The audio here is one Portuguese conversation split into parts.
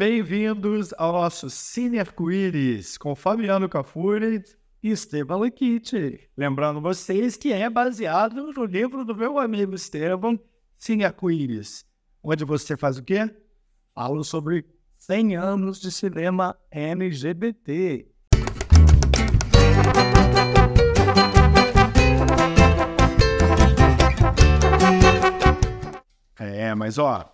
Bem-vindos ao nosso Cine Arco-Íris com Fabiano Cafuri e Esteban Lequite. Lembrando vocês que é baseado no livro do meu amigo Esteban, Cine Arco-Íris, onde você faz o quê? Falo sobre 100 anos de cinema LGBT. É, mas ó,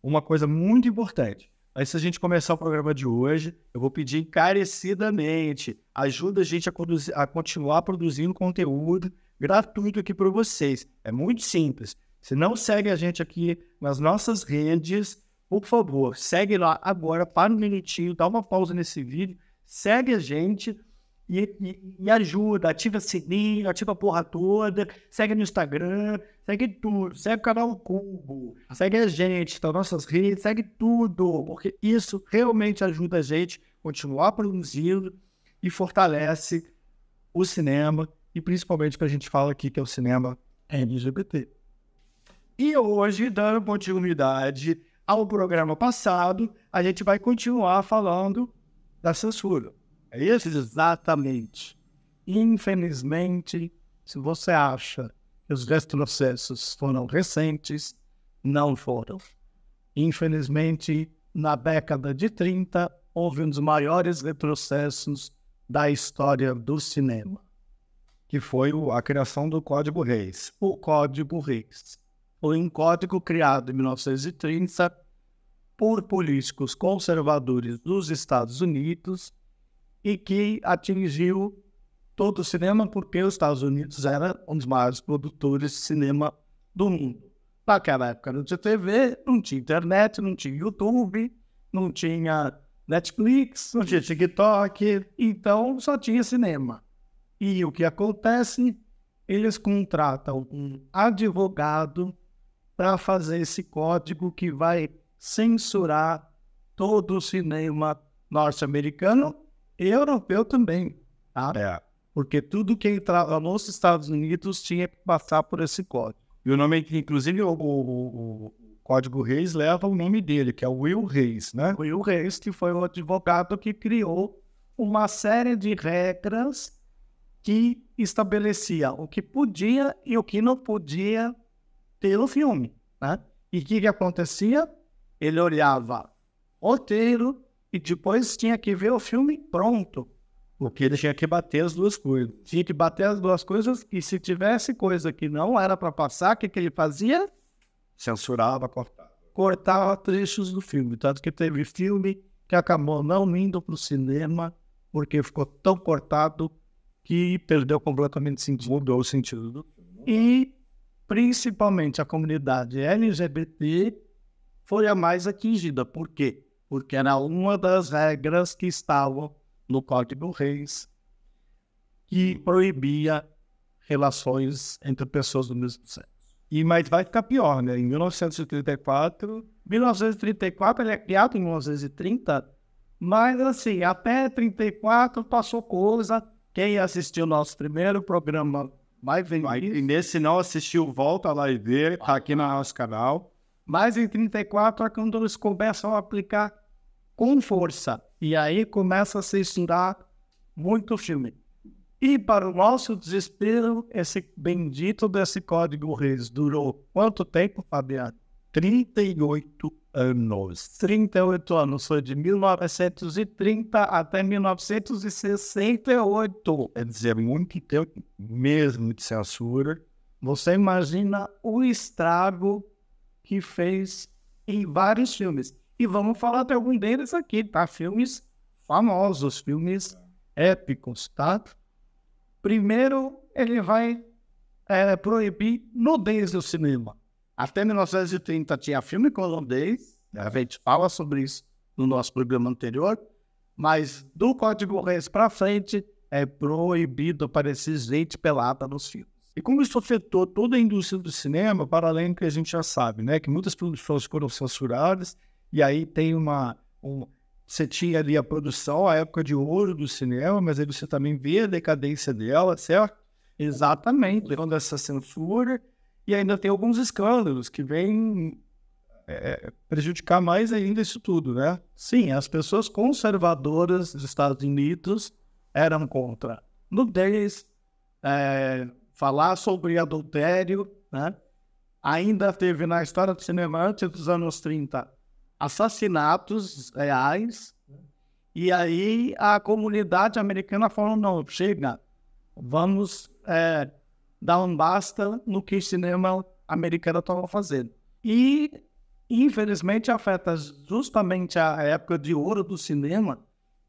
uma coisa muito importante Antes da gente começar o programa de hoje, eu vou pedir encarecidamente, ajuda a gente a, a continuar produzindo conteúdo gratuito aqui para vocês. É muito simples. Se não segue a gente aqui nas nossas redes, por favor, segue lá agora, para um minutinho, dá uma pausa nesse vídeo, segue a gente, e, e, e, ajuda, ativa sininho, ativa a porra toda, segue no Instagram, segue tudo, segue o canal Cubo, segue a gente, tá, nossas redes, segue tudo, porque isso realmente ajuda a gente a continuar produzindo e fortalece o cinema, e principalmente que a gente fala aqui que é o cinema LGBT. E hoje, dando continuidade ao programa passado, a gente vai continuar falando da censura. É Exatamente. Infelizmente, se você acha que os retrocessos foram recentes, não foram. Infelizmente, na década de 30, houve um dos maiores retrocessos da história do cinema. Que foi a criação do Código Reis. O Código Reis. Foi um código criado em 1930 por políticos conservadores dos Estados Unidos e que atingiu todo o cinema, porque os Estados Unidos era um dos maiores produtores de cinema do mundo. Naquela época não tinha TV, não tinha internet, não tinha YouTube, não tinha Netflix, não tinha TikTok, então só tinha cinema. E o que acontece? Eles contratam um advogado para fazer esse código que vai censurar todo o cinema norte-americano europeu também, tá? É. Porque tudo que entrava nos Estados Unidos tinha que passar por esse código. E o nome, inclusive, o, o, o Código Reis leva o nome dele, que é Will Reis, né? Will Reis, que foi o advogado que criou uma série de regras que estabelecia o que podia e o que não podia ter no filme, né? E o que, que acontecia? Ele olhava roteiro, e depois tinha que ver o filme pronto. Porque ele tinha que bater as duas coisas. Tinha que bater as duas coisas e se tivesse coisa que não era para passar, o que, que ele fazia? Censurava, cortava. Cortava trechos do filme. Tanto que teve filme que acabou não indo para o cinema porque ficou tão cortado que perdeu completamente sentido. Mudou o sentido do filme. E principalmente a comunidade LGBT foi a mais atingida. Por quê? porque era uma das regras que estavam no Código Reis, que hum. proibia relações entre pessoas do mesmo sexo. E, mas vai ficar pior, né? Em 1934. 1934, ele é criado em 1930, mas assim, até 34 passou coisa. Quem assistiu nosso primeiro programa vai ver. e nesse não assistiu, volta lá e vê, tá aqui no nosso canal. Mas em 34 é quando eles começam a aplicar com força. E aí começa a se estudar muito filme. E para o nosso desespero, esse bendito desse código Reis durou quanto tempo, Fabiano? 38 anos. 38 anos, foi de 1930 até 1968. Quer dizer, muito tempo mesmo de censura. Você imagina o estrago que fez em vários filmes. E vamos falar de algum deles aqui, tá? Filmes famosos, filmes épicos, tá? Primeiro, ele vai é, proibir nudez no cinema. Até 1930 tinha filme com nudez, né? a gente fala sobre isso no nosso programa anterior, mas do Código Reis para frente é proibido aparecer gente pelada nos filmes. E como isso afetou toda a indústria do cinema, para além do que a gente já sabe, né? Que muitas produções foram censuradas, e aí tem uma. Um, você tinha ali a produção, a época de ouro do cinema, mas aí você também vê a decadência dela, certo? Exatamente, levando essa censura. E ainda tem alguns escândalos que vêm é, prejudicar mais ainda isso tudo, né? Sim, as pessoas conservadoras dos Estados Unidos eram contra nudez, é, falar sobre adultério, né? Ainda teve na história do cinema antes dos anos 30 assassinatos reais. E aí a comunidade americana falou: não, chega, vamos é, dar um basta no que o cinema americano estava fazendo. E, infelizmente, afeta justamente a época de ouro do cinema,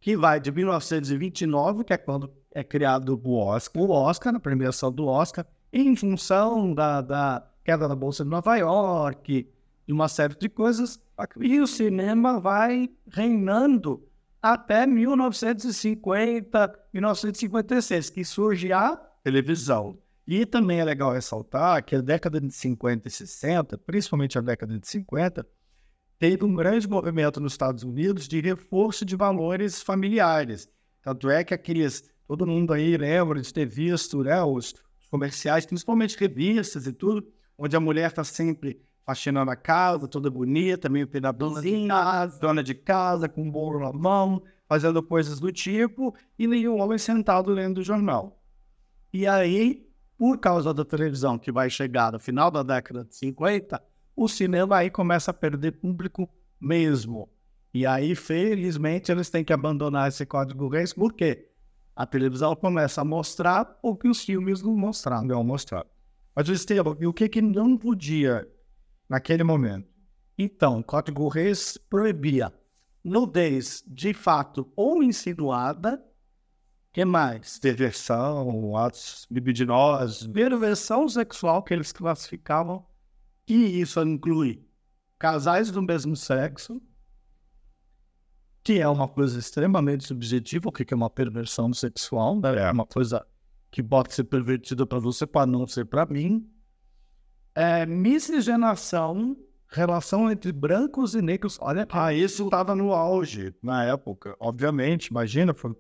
que vai de 1929, que é quando é criado o Oscar, o Oscar, a premiação do Oscar, em função da, da queda da Bolsa de Nova York, de uma série de coisas, e o cinema vai reinando até 1950, 1956, que surge a televisão. E também é legal ressaltar que a década de 50 e 60, principalmente a década de 50, teve um grande movimento nos Estados Unidos de reforço de valores familiares. Tanto é que aqueles, todo mundo aí lembra de ter visto né, os comerciais, principalmente revistas e tudo, onde a mulher está sempre faxinando a casa, toda bonita, meio pedadozinha, dona de casa, com um bolo na mão, fazendo coisas do tipo, e nenhum homem sentado lendo o jornal. E aí, por causa da televisão que vai chegar no final da década de 50, o cinema aí começa a perder público mesmo. E aí, felizmente, eles têm que abandonar esse código reis, porque a televisão começa a mostrar o que os filmes não mostraram. Não mostraram. Mas, Estevam, e o que, que não podia naquele momento? Então, o Código Reis proibia nudez de fato ou insinuada. que mais? Perversão, atos libidinosos. Perversão sexual que eles classificavam e isso inclui casais do mesmo sexo, que é uma coisa extremamente subjetiva, o que é uma perversão sexual, né? É uma coisa que pode ser pervertida para você, para não ser para mim. É, miscigenação, relação entre brancos e negros. Olha, ah, isso estava no auge na época, obviamente. Imagina, foi,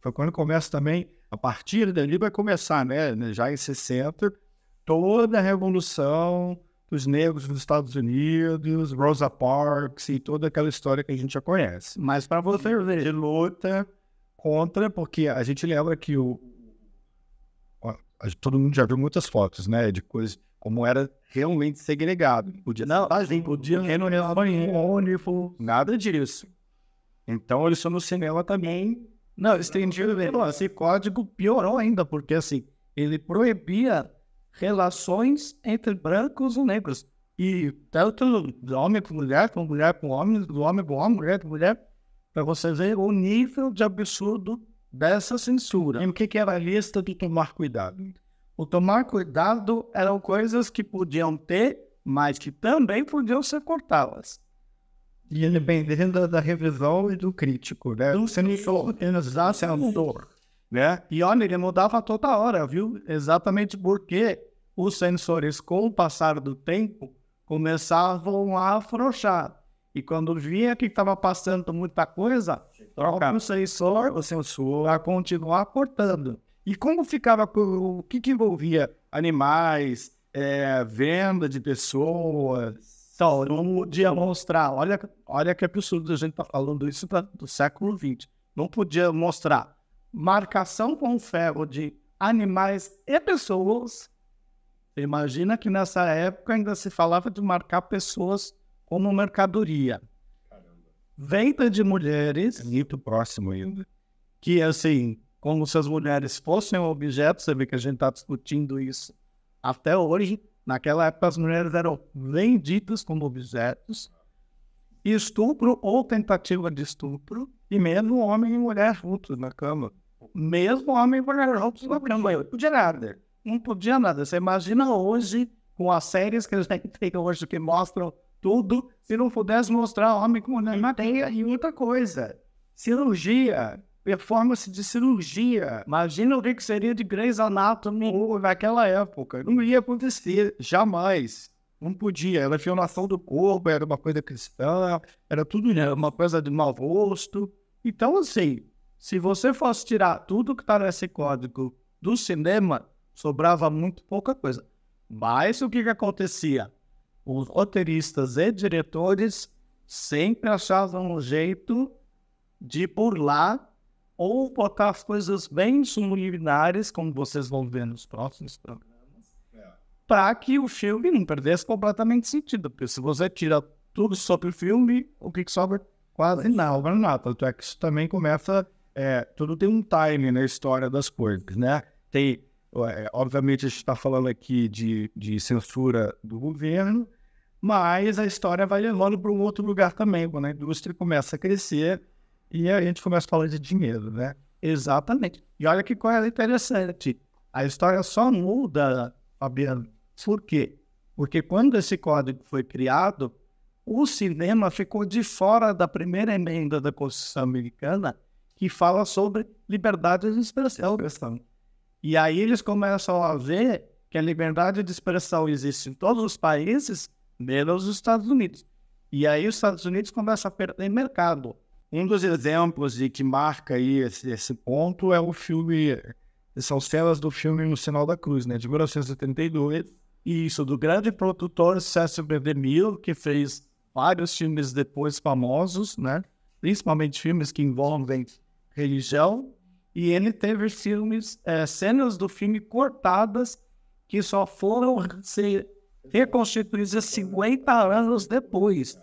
foi quando começa também, a partir dali vai começar, né? Já em 60, toda a revolução os negros nos Estados Unidos, Rosa Parks e toda aquela história que a gente já conhece. Mas para você uhum. ver, de luta contra, porque a gente lembra que o todo mundo já viu muitas fotos, né, de coisas como era realmente segregado. Podia não, assim, podia não era banheiro, nada disso. Então eles só no cinema também. Não, estendido mesmo. Esse código piorou ainda, porque assim, ele proibia relações entre brancos e negros. E tanto homem com mulher, com mulher com homem, do homem com homem, mulher com mulher, para você ver o nível de absurdo dessa censura. E o que, que era a lista do tomar cuidado? O tomar cuidado eram coisas que podiam ter, mas que também podiam ser cortadas. E dependendo da, da revisão e do crítico, né? Do censor. Exato. Censor né? E olha, ele mudava toda hora, viu? Exatamente porque os sensores, com o passar do tempo, começavam a afrouxar. E quando via que estava passando muita coisa, trocava o sensor, o sensor a continuar cortando. E como ficava o que, que envolvia animais, é, venda de pessoas, então, não podia mostrar. Olha, olha que absurdo a gente está falando isso do século XX. Não podia mostrar marcação com ferro de animais e pessoas. Imagina que nessa época ainda se falava de marcar pessoas como mercadoria. Venda de mulheres. É muito próximo ainda. Que, assim, como se as mulheres fossem um objeto, você vê que a gente está discutindo isso até hoje. Naquela época, as mulheres eram vendidas como objetos. Estupro ou tentativa de estupro, e mesmo homem e mulher juntos na cama. Mesmo homem Branco descobrindo, não podia nada. Não podia nada. Você imagina hoje, com as séries que a gente tem hoje que mostram tudo, se não pudesse mostrar homem com mulher madeira e outra coisa. Cirurgia, performance de cirurgia. Imagina o que seria de Grey's Anatomy naquela época. Não ia acontecer, jamais. Não podia. Era ação do corpo, era uma coisa cristã, era tudo né, uma coisa de mau gosto. Então, assim, se você fosse tirar tudo que está nesse código do cinema, sobrava muito pouca coisa. Mas o que, que acontecia? Os roteiristas e diretores sempre achavam um jeito de burlar ou botar as coisas bem subliminares, como vocês vão ver nos próximos programas, é. para que o filme não perdesse completamente sentido. Porque se você tira tudo sobre o filme, o que, que sobra? Quase nada. É? Tanto é que isso também começa é, tudo tem um time na história das coisas, né? Tem, é, obviamente, a gente está falando aqui de, de censura do governo, mas a história vai levando para um outro lugar também, quando a indústria começa a crescer e a gente começa a falar de dinheiro, né? Exatamente. E olha que coisa interessante. A história só muda, Fabiano. Por quê? Porque quando esse código foi criado, o cinema ficou de fora da primeira emenda da Constituição Americana que fala sobre liberdade de expressão. E aí eles começam a ver que a liberdade de expressão existe em todos os países, menos os Estados Unidos. E aí os Estados Unidos começam a perder mercado. Um dos exemplos de que marca aí esse, esse ponto é o filme, são cenas do filme No Sinal da Cruz, né, de 1972. E isso do grande produtor Cecil B. DeMille, que fez vários filmes depois famosos, né? principalmente filmes que envolvem religião, e ele teve filmes, é, eh, cenas do filme cortadas que só foram ser reconstituídas 50 anos depois.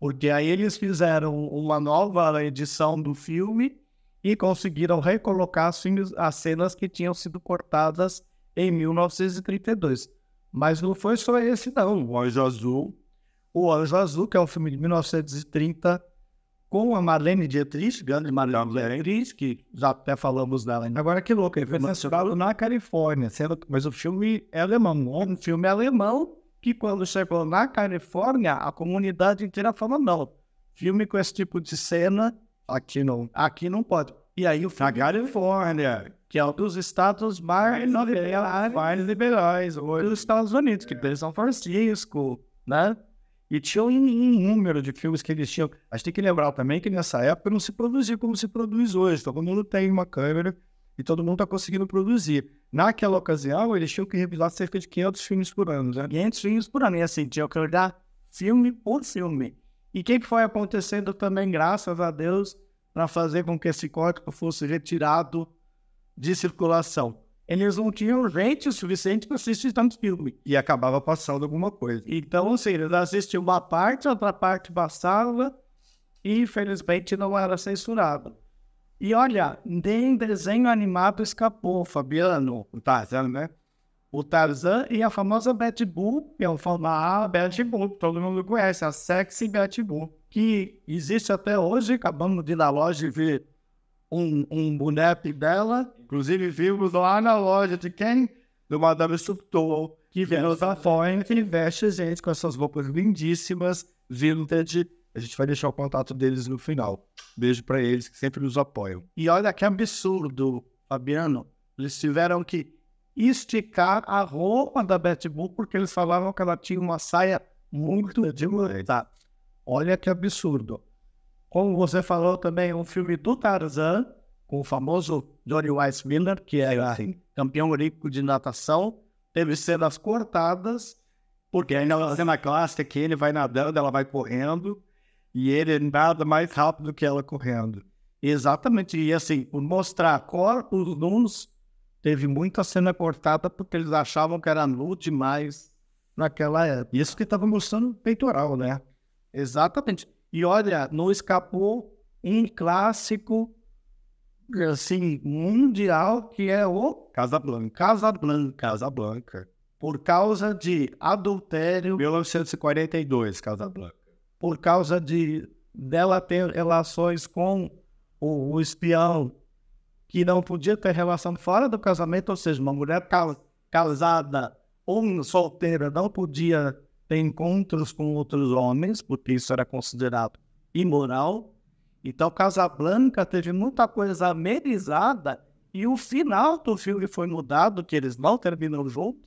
Porque aí eles fizeram uma nova edição do filme e conseguiram recolocar as, as cenas que tinham sido cortadas em 1932. Mas não foi só esse, não. O Anjo Azul. O Anjo Azul, que é um filme de 1930, com a Marlene Dietrich, grande Marlene Dietrich, que já até falamos dela. Agora que louco, ele foi lançado na Califórnia, sendo, mas o filme é alemão, é um filme alemão que quando chegou na Califórnia, a comunidade inteira falou não, filme com esse tipo de cena, aqui não, aqui não pode. E aí o filme... Na Califórnia. Que é um dos estados mais liberais, mais liberais hoje dos Estados Unidos, que é. tem São Francisco, né? E tinha um, um, número de filmes que eles tinham. A gente tem que lembrar também que nessa época não se produzia como se produz hoje. Todo mundo tem uma câmera e todo mundo está conseguindo produzir. Naquela ocasião, eles tinham que revisar cerca de 500 filmes por ano. Né? 500 filmes por ano. E assim, tinha que olhar filme por filme. E o que foi acontecendo também, graças a Deus, para fazer com que esse código fosse retirado de circulação? eles não tinham gente o suficiente para assistir tanto filme. E acabava passando alguma coisa. Então, assim, eles assistiam uma parte, outra parte passava, e infelizmente não era censurado. E olha, nem desenho animado escapou, Fabiano, o Tarzan, né? O Tarzan e a famosa Betty Boo, que é o famoso Betty Boo, todo mundo conhece, a sexy Betty Boo, que existe até hoje, acabamos de ir na loja e ver um, um boneco dela. Inclusive, vimos lá na loja de quem? Do Madame Subtou, que vem nos Foreign, que investe a gente com essas roupas lindíssimas, vintage. A gente vai deixar o contato deles no final. Beijo para eles que sempre nos apoiam. E olha que absurdo, Fabiano. Eles tiveram que esticar a roupa da Betty Boo porque eles falavam que ela tinha uma saia muito dilatada. Tá. Olha que absurdo. Como você falou também, um filme do Tarzan, com o famoso Johnny Weiss Miller, que é assim, campeão olímpico de natação, teve cenas cortadas, porque ainda é uma cena clássica que ele vai nadando, ela vai correndo, e ele nada mais rápido que ela correndo. Exatamente, e assim, por mostrar corpos nus, teve muita cena cortada porque eles achavam que era nu demais naquela época. Isso que estava mostrando peitoral, né? Exatamente. E olha, não escapou um clássico assim, mundial que é o Casablanca. Casablanca. Casablanca. Por causa de adultério. 1942, Casablanca. Por causa de dela ter relações com o, o espião que não podia ter relação fora do casamento, ou seja, uma mulher casada ou solteira não podia tem encontros com outros homens, porque isso era considerado imoral. Então, Casablanca teve muita coisa amenizada e o final do filme foi mudado, que eles não terminam juntos,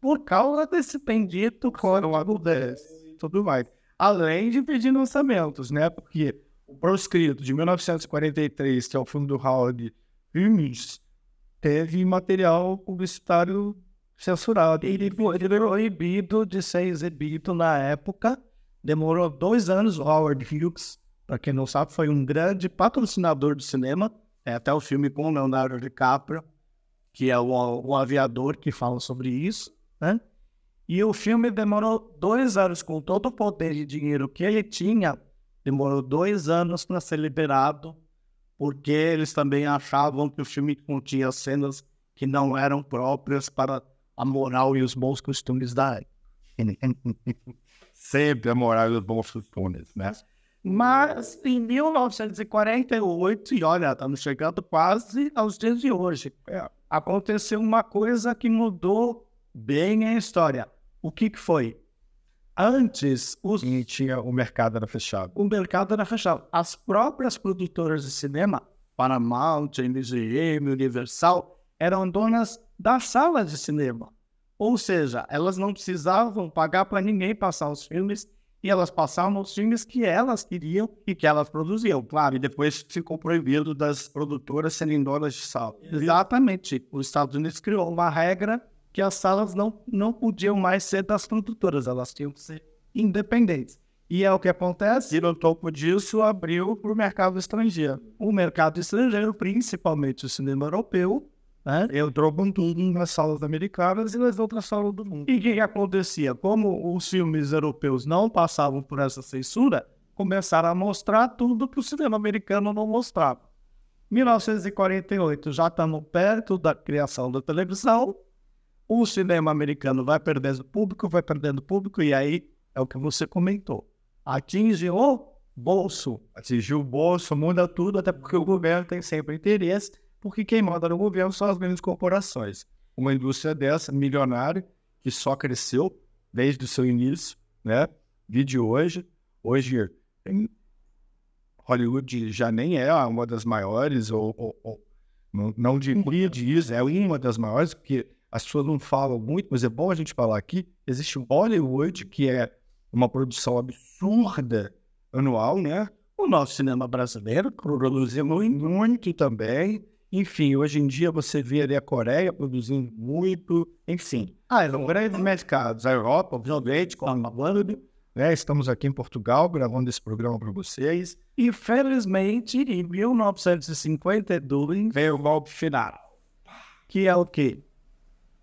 por causa desse pendito. Coronel 10 e tudo mais. Além de pedir lançamentos, né? Porque o Proscrito, de 1943, que é o filme do Howard Hughes, teve material publicitário censurado. Ele foi proibido de ser exibido na época. Demorou dois anos. Howard Hughes, para quem não sabe, foi um grande patrocinador do cinema. É até o filme com Leonardo DiCaprio, que é o, o aviador que fala sobre isso. Né? E o filme demorou dois anos, com todo o poder de dinheiro que ele tinha, demorou dois anos para ser liberado, porque eles também achavam que o filme continha cenas que não eram próprias para a moral e os bons costumes da Sempre a moral e os bons costumes, né? Mas em 1948, e olha, estamos chegando quase aos dias de hoje, é, aconteceu uma coisa que mudou bem a história. O que, que foi? Antes, os... e tinha o mercado era fechado. O mercado era fechado. As próprias produtoras de cinema, Paramount, MGM, Universal, eram donas das salas de cinema. Ou seja, elas não precisavam pagar para ninguém passar os filmes e elas passavam os filmes que elas queriam e que elas produziam. Claro, e depois ficou proibido das produtoras serem donas de sala. Exatamente. Os Estados Unidos criou uma regra que as salas não, não podiam mais ser das produtoras, elas tinham que ser independentes. E é o que acontece, e no topo disso abriu para o mercado estrangeiro. O mercado estrangeiro, principalmente o cinema europeu, né? Entrou com tudo nas salas americanas e nas outras salas do mundo. E o que, que acontecia? Como os filmes europeus não passavam por essa censura, começaram a mostrar tudo que o cinema americano não mostrava. 1948 já estamos perto da criação da televisão. O cinema americano vai perdendo público, vai perdendo público, e aí é o que você comentou. Atinge o bolso. Atingiu o bolso, muda tudo, até porque o governo tem sempre interesse porque quem manda no governo são as grandes corporações. Uma indústria dessa, milionária, que só cresceu desde o seu início, né? Vi de hoje. Hoje, Hollywood já nem é uma das maiores, ou, ou, ou não, diria diz, é uma das maiores, porque as pessoas não falam muito, mas é bom a gente falar aqui. Existe o Hollywood que é uma produção absurda anual, né? O nosso cinema brasileiro produziu muito também. Enfim, hoje em dia você vê ali a Coreia produzindo muito, enfim. Ah, são é grandes mercados. A Europa, obviamente, com a Holanda, né? Estamos aqui em Portugal gravando esse programa para vocês. E felizmente, em 1952, veio o golpe final, que é o quê?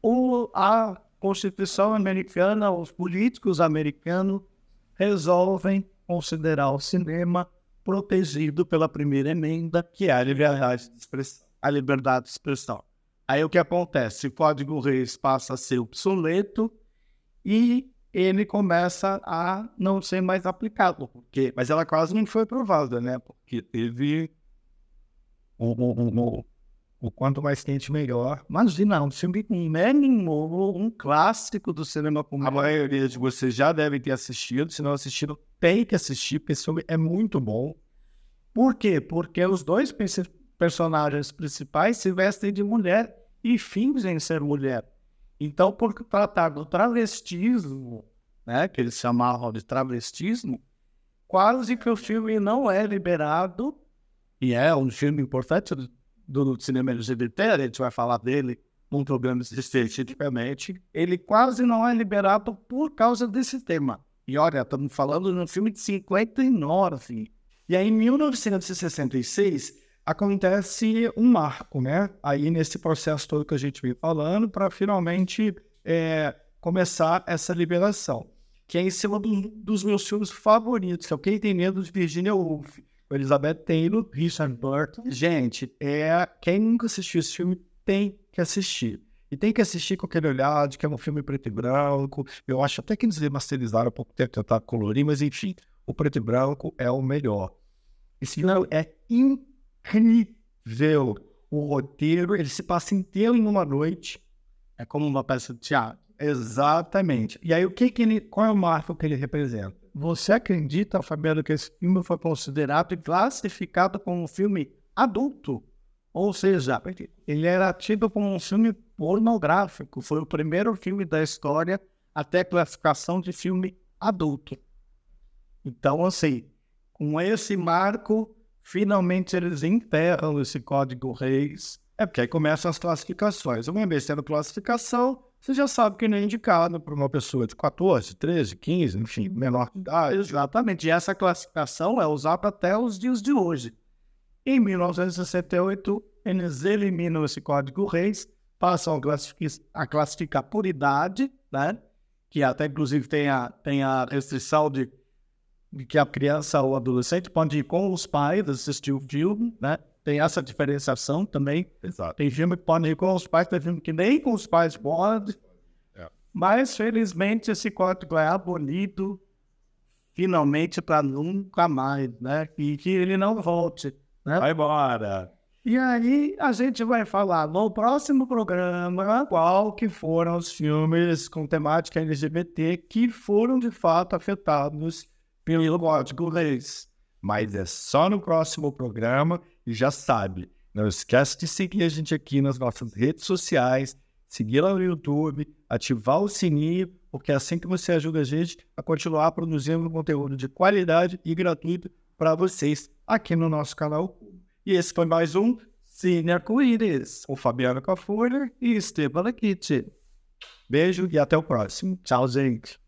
O, a Constituição americana, os políticos americanos resolvem considerar o cinema protegido pela primeira emenda, que é a liberdade de expressão a liberdade de expressão. Aí o que acontece? O Código Reis passa a ser obsoleto e ele começa a não ser mais aplicado. Porque, mas ela quase não foi aprovada, né? Porque teve o, o, o, o quanto mais quente, melhor. Imagina, um filme mínimo, um clássico do cinema comum. A maioria de vocês já devem ter assistido. Se não assistiram, tem que assistir, porque esse filme é muito bom. Por quê? Porque os dois personagens principais se vestem de mulher e fingem ser mulher. Então, por tratar do travestismo, né, que eles chamavam de travestismo, quase que o filme não é liberado, e é um filme importante do cinema LGBT, a gente vai falar dele num programa especificamente, ele quase não é liberado por causa desse tema. E olha, estamos falando de um filme de 59. E aí, é em 1966, acontece um marco, né? Aí nesse processo todo que a gente vem falando, para finalmente é, começar essa liberação, que é em cima do, dos meus filmes favoritos, que é o Quem Tem Medo de Virginia Woolf, Elizabeth Taylor, Richard Burton. Gente, é quem nunca assistiu esse filme tem que assistir. E tem que assistir com aquele olhar de que é um filme preto e branco. Eu acho até que eles remasterizaram há pouco tempo, tentaram colorir, mas enfim, o preto e branco é o melhor. Esse filme é incrível incrível o roteiro, ele se passa inteiro em uma noite. É como uma peça de teatro. Exatamente. E aí, o que, que ele. Qual é o marco que ele representa? Você acredita, Fabiano, que esse filme foi considerado e classificado como um filme adulto? Ou seja, ele era tido como um filme pornográfico. Foi o primeiro filme da história até classificação de filme adulto. Então, assim, com esse marco, Finalmente eles enterram esse código reis. É porque aí começam as classificações. Uma vez tendo classificação, você já sabe que não é indicado para uma pessoa de 14, 13, 15, enfim, menor de idade. Exatamente. E essa classificação é usada até os dias de hoje. Em 1968, eles eliminam esse código reis, passam a classificar por idade, né? que até inclusive tem a, tem a restrição de que a criança ou adolescente pode ir com os pais assistir o filme, né? Tem essa diferenciação também. Exato. Tem filme que pode ir com os pais, tem filme que nem com os pais pode. É. Mas, felizmente, esse código é abolido finalmente para nunca mais, né? E que ele não volte. Né? Vai embora. E aí a gente vai falar no próximo programa qual que foram os filmes com temática LGBT que foram de fato afetados pelo Código Leis. Mas é só no próximo programa e já sabe, não esquece de seguir a gente aqui nas nossas redes sociais, seguir lá no YouTube, ativar o sininho, porque é assim que você ajuda a gente a continuar produzindo conteúdo de qualidade e gratuito para vocês aqui no nosso canal. E esse foi mais um Cine Arco-Íris, com Fabiano Cafurner e Esteban Kitty. Beijo e até o próximo. Tchau, gente.